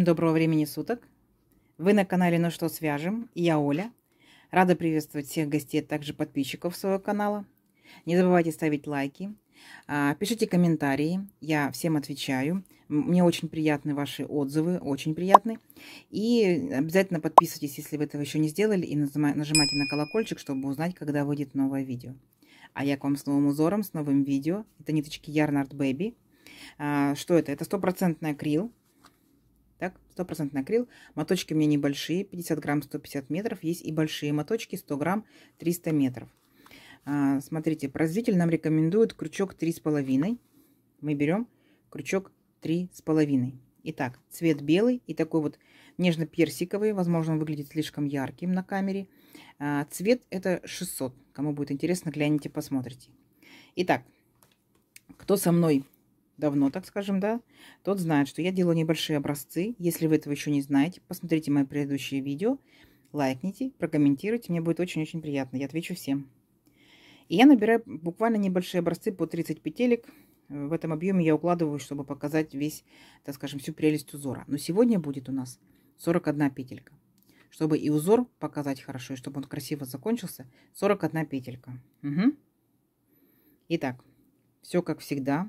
Всем доброго времени суток. Вы на канале «Ну что свяжем» я Оля. Рада приветствовать всех гостей, а также подписчиков своего канала. Не забывайте ставить лайки, а, пишите комментарии, я всем отвечаю. Мне очень приятны ваши отзывы, очень приятны. И обязательно подписывайтесь, если вы этого еще не сделали, и нажимайте на колокольчик, чтобы узнать, когда выйдет новое видео. А я к вам с новым узором, с новым видео. Это ниточки Yarn Art Baby. А, что это? Это стопроцентный акрил 100% акрил. Моточки у меня небольшие, 50 грамм 150 метров. Есть и большие моточки, 100 грамм 300 метров. А, смотрите, производитель нам рекомендует крючок 3,5. Мы берем крючок 3,5. Итак, цвет белый и такой вот нежно-персиковый. Возможно, он выглядит слишком ярким на камере. А, цвет это 600. Кому будет интересно, гляните, посмотрите. Итак, кто со мной давно, так скажем, да, тот знает, что я делаю небольшие образцы. Если вы этого еще не знаете, посмотрите мои предыдущие видео, лайкните, прокомментируйте, мне будет очень-очень приятно, я отвечу всем. И я набираю буквально небольшие образцы по 30 петелек. В этом объеме я укладываю, чтобы показать весь, так скажем, всю прелесть узора. Но сегодня будет у нас 41 петелька. Чтобы и узор показать хорошо, и чтобы он красиво закончился, 41 петелька. Угу. Итак, все как всегда.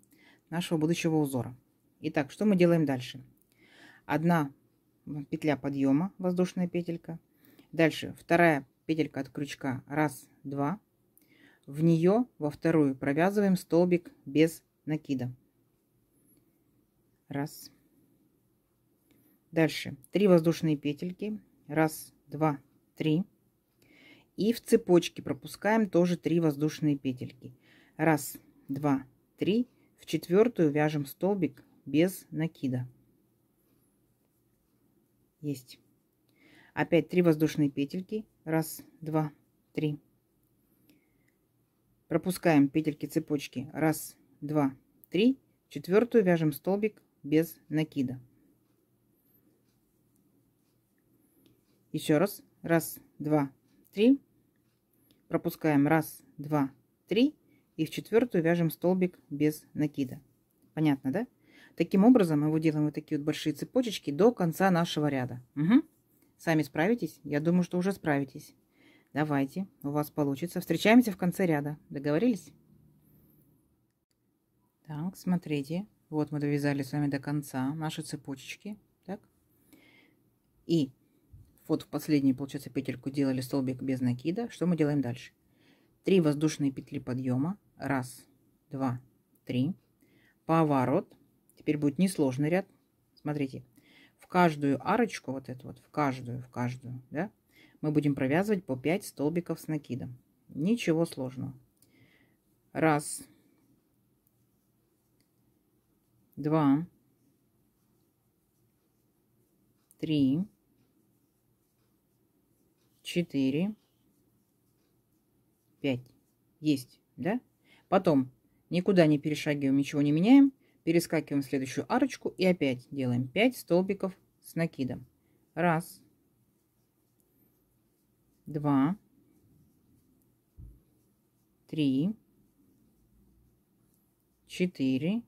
нашего будущего узора. Итак, что мы делаем дальше? Одна петля подъема, воздушная петелька. Дальше вторая петелька от крючка. Раз, два. В нее во вторую провязываем столбик без накида. Раз. Дальше три воздушные петельки. Раз, два, три. И в цепочке пропускаем тоже три воздушные петельки. Раз, два, три. В четвертую вяжем столбик без накида. Есть. Опять 3 воздушные петельки. Раз, два, три. Пропускаем петельки цепочки. Раз, два, три. Четвертую вяжем столбик без накида. Еще раз. Раз, два, три. Пропускаем. Раз, два, три и в четвертую вяжем столбик без накида. Понятно, да? Таким образом мы делаем вот такие вот большие цепочечки до конца нашего ряда. Угу. Сами справитесь? Я думаю, что уже справитесь. Давайте, у вас получится. Встречаемся в конце ряда. Договорились? Так, смотрите. Вот мы довязали с вами до конца наши цепочечки. Так. И вот в последнюю, получается, петельку делали столбик без накида. Что мы делаем дальше? 3 воздушные петли подъема Раз, два, три. Поворот. Теперь будет несложный ряд. Смотрите. В каждую арочку, вот эту вот, в каждую, в каждую, да, мы будем провязывать по 5 столбиков с накидом. Ничего сложного. Раз. Два. Три. Четыре. Пять. Есть, да? Потом никуда не перешагиваем, ничего не меняем. Перескакиваем в следующую арочку и опять делаем 5 столбиков с накидом. Раз, два, три, четыре,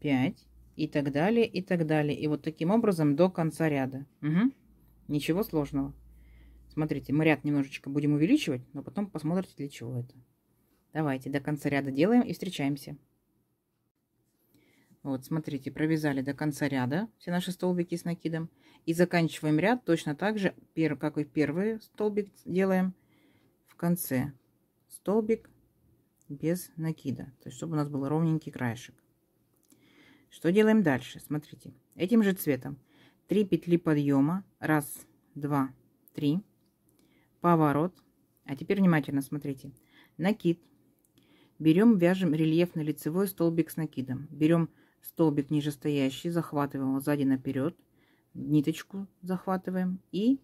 пять и так далее, и так далее. И вот таким образом до конца ряда. Угу. Ничего сложного. Смотрите, мы ряд немножечко будем увеличивать, но потом посмотрите, для чего это. Давайте до конца ряда делаем и встречаемся. Вот, смотрите, провязали до конца ряда все наши столбики с накидом. И заканчиваем ряд точно так же, как и первый столбик делаем в конце. Столбик без накида, то есть чтобы у нас был ровненький краешек. Что делаем дальше? Смотрите, этим же цветом 3 петли подъема, раз, два, три, поворот. А теперь внимательно смотрите. Накид Берем, вяжем рельефный лицевой столбик с накидом. Берем столбик нижестоящий, захватываем его сзади наперед, ниточку захватываем и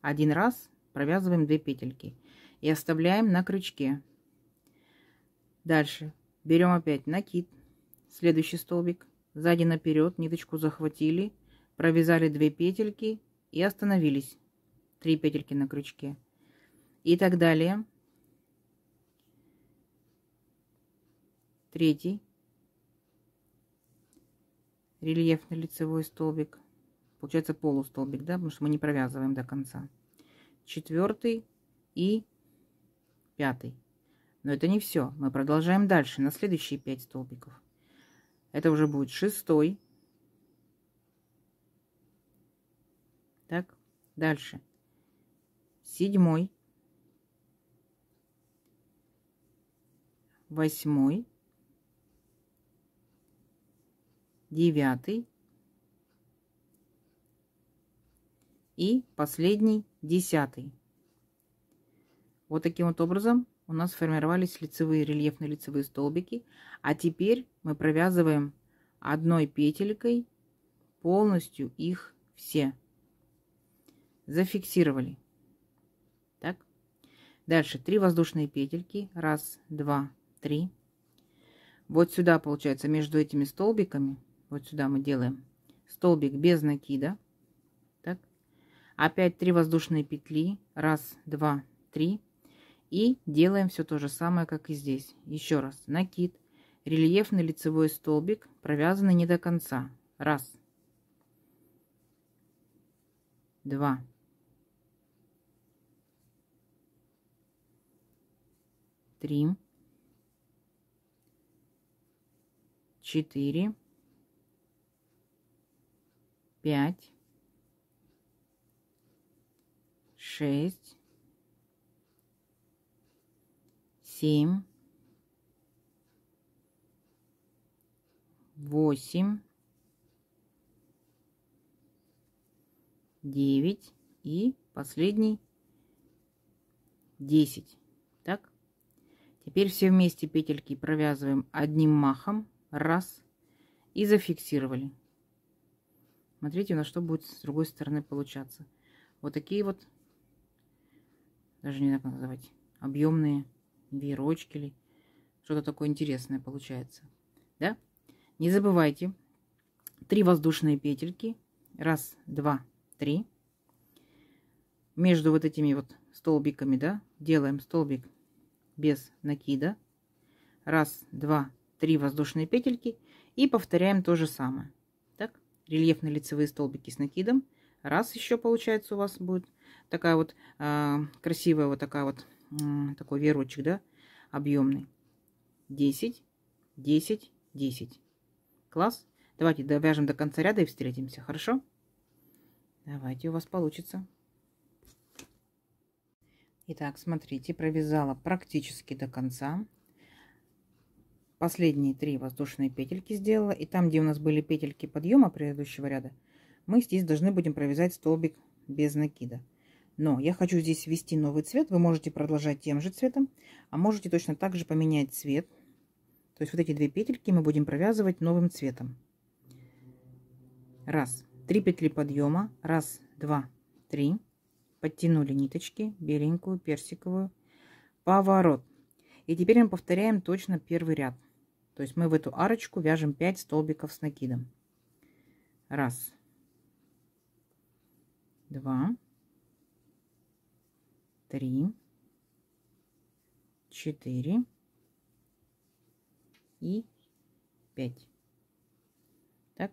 один раз провязываем две петельки и оставляем на крючке. Дальше берем опять накид, следующий столбик, сзади наперед, ниточку захватили, провязали две петельки и остановились. три петельки на крючке и так далее Третий. Рельефный лицевой столбик. Получается полустолбик, да, потому что мы не провязываем до конца. Четвертый и пятый. Но это не все. Мы продолжаем дальше на следующие 5 столбиков. Это уже будет шестой. Так, дальше. Седьмой. Восьмой. девятый и последний десятый. Вот таким вот образом у нас формировались лицевые рельефные лицевые столбики. А теперь мы провязываем одной петелькой полностью их все. Зафиксировали. Так. Дальше три воздушные петельки. Раз, два, три. Вот сюда, получается, между этими столбиками вот сюда мы делаем столбик без накида. Так. Опять 3 воздушные петли. Раз, два, три. И делаем все то же самое, как и здесь. Еще раз. Накид. Рельефный лицевой столбик, провязанный не до конца. Раз. Два. Три. Четыре пять, шесть, семь, восемь, девять и последний десять. Так, теперь все вместе петельки провязываем одним махом, раз и зафиксировали. Смотрите, на что будет с другой стороны получаться. Вот такие вот, даже не так называть, объемные веерочки или что-то такое интересное получается. Да? Не забывайте, три воздушные петельки. Раз, два, три. Между вот этими вот столбиками, да, делаем столбик без накида. Раз, два, три воздушные петельки. И повторяем то же самое рельефные лицевые столбики с накидом. Раз еще получается у вас будет такая вот э, красивая вот такая вот э, такой веерочек, да, объемный. 10, 10, 10. Класс. Давайте довяжем до конца ряда и встретимся, хорошо? Давайте у вас получится. Итак, смотрите, провязала практически до конца последние три воздушные петельки сделала. И там, где у нас были петельки подъема предыдущего ряда, мы здесь должны будем провязать столбик без накида. Но я хочу здесь ввести новый цвет. Вы можете продолжать тем же цветом, а можете точно также поменять цвет. То есть вот эти две петельки мы будем провязывать новым цветом. Раз, три петли подъема, раз, два, три. Подтянули ниточки, беленькую, персиковую. Поворот. И теперь мы повторяем точно первый ряд. То есть мы в эту арочку вяжем 5 столбиков с накидом. Раз, два, три, четыре и пять. Так.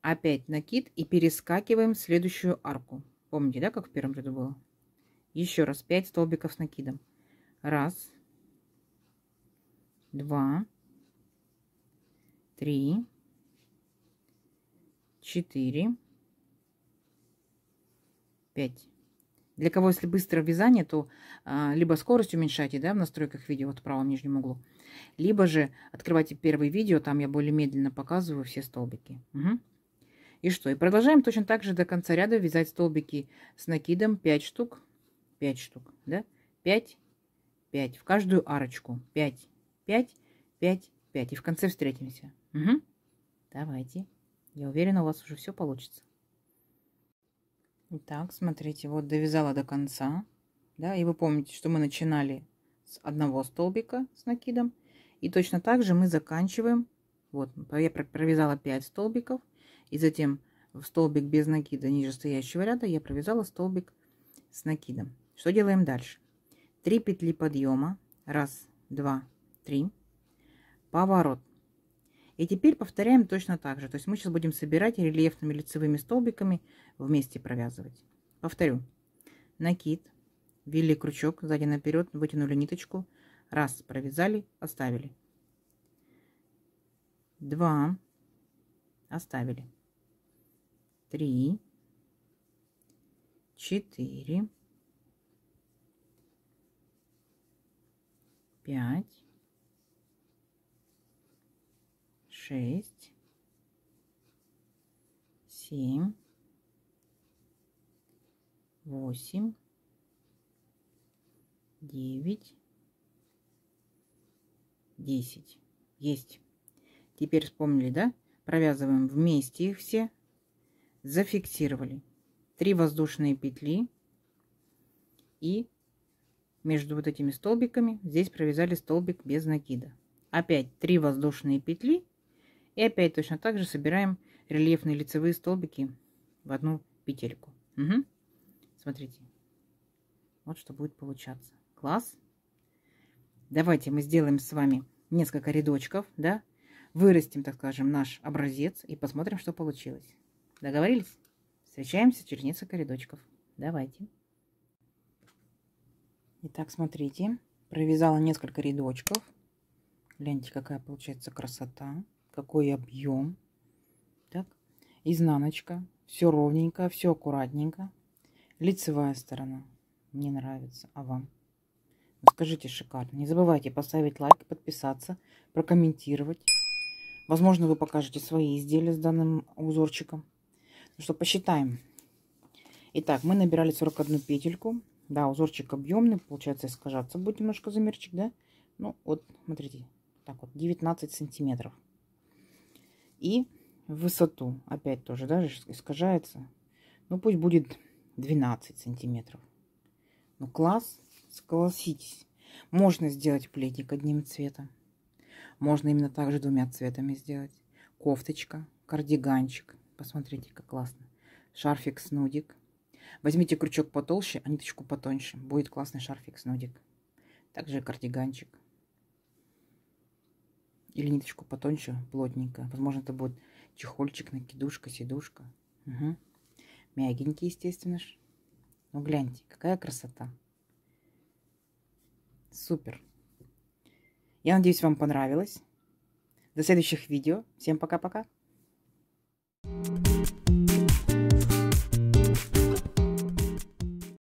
Опять накид и перескакиваем в следующую арку. Помните, да, как в первом ряду было? Еще раз 5 столбиков с накидом. Раз, два, три, четыре, пять. Для кого, если быстро вязание, то а, либо скорость уменьшайте, да, в настройках видео вот в правом нижнем углу, либо же открывайте первое видео, там я более медленно показываю все столбики. Угу. И что? И продолжаем точно так же до конца ряда вязать столбики с накидом 5 штук, 5 штук, да, 5, 5 в каждую арочку, 5, 5, 5, 5. И в конце встретимся. Угу. Давайте. Я уверена, у вас уже все получится. Итак, смотрите, вот довязала до конца. Да, и вы помните, что мы начинали с одного столбика с накидом. И точно так же мы заканчиваем. Вот, я провязала 5 столбиков. И затем в столбик без накида ниже стоящего ряда я провязала столбик с накидом. Что делаем дальше? 3 петли подъема. 1, 2, 3. Поворот. И теперь повторяем точно так же. То есть мы сейчас будем собирать рельефными лицевыми столбиками вместе провязывать. Повторю. Накид. Ввели крючок сзади наперед, вытянули ниточку. Раз, провязали, оставили. Два, оставили. Три, четыре, пять, шесть, семь, восемь, девять, десять. Есть. Теперь вспомнили, да? Провязываем вместе их все. Зафиксировали. Три воздушные петли. И между вот этими столбиками здесь провязали столбик без накида. Опять три воздушные петли и опять точно так же собираем рельефные лицевые столбики в одну петельку. Угу. Смотрите. Вот что будет получаться. Класс. Давайте мы сделаем с вами несколько рядочков, да? Вырастим, так скажем, наш образец и посмотрим, что получилось. Договорились? Встречаемся через несколько рядочков. Давайте. Итак, смотрите. Провязала несколько рядочков. Гляньте, какая получается красота какой объем. Так, изнаночка, все ровненько, все аккуратненько. Лицевая сторона. Мне нравится, а вам? Ну, скажите, шикарно. Не забывайте поставить лайк, подписаться, прокомментировать. Возможно, вы покажете свои изделия с данным узорчиком. Ну что, посчитаем. Итак, мы набирали 41 петельку. Да, узорчик объемный, получается, искажаться будет немножко замерчик, да? Ну, вот, смотрите, так вот, 19 сантиметров. И высоту, опять тоже, даже искажается. Ну, пусть будет 12 сантиметров. Ну, класс, согласитесь. Можно сделать пледик одним цветом. Можно именно также двумя цветами сделать. Кофточка, кардиганчик. Посмотрите, как классно. Шарфик снудик Возьмите крючок потолще, а ниточку потоньше. Будет классный шарфик снудик Также кардиганчик. Или ниточку потоньше, плотненько. Возможно, это будет чехольчик, накидушка, сидушка. Угу. Мягенький, естественно же. Ну, гляньте, какая красота. Супер. Я надеюсь, вам понравилось. До следующих видео. Всем пока-пока. Thank you.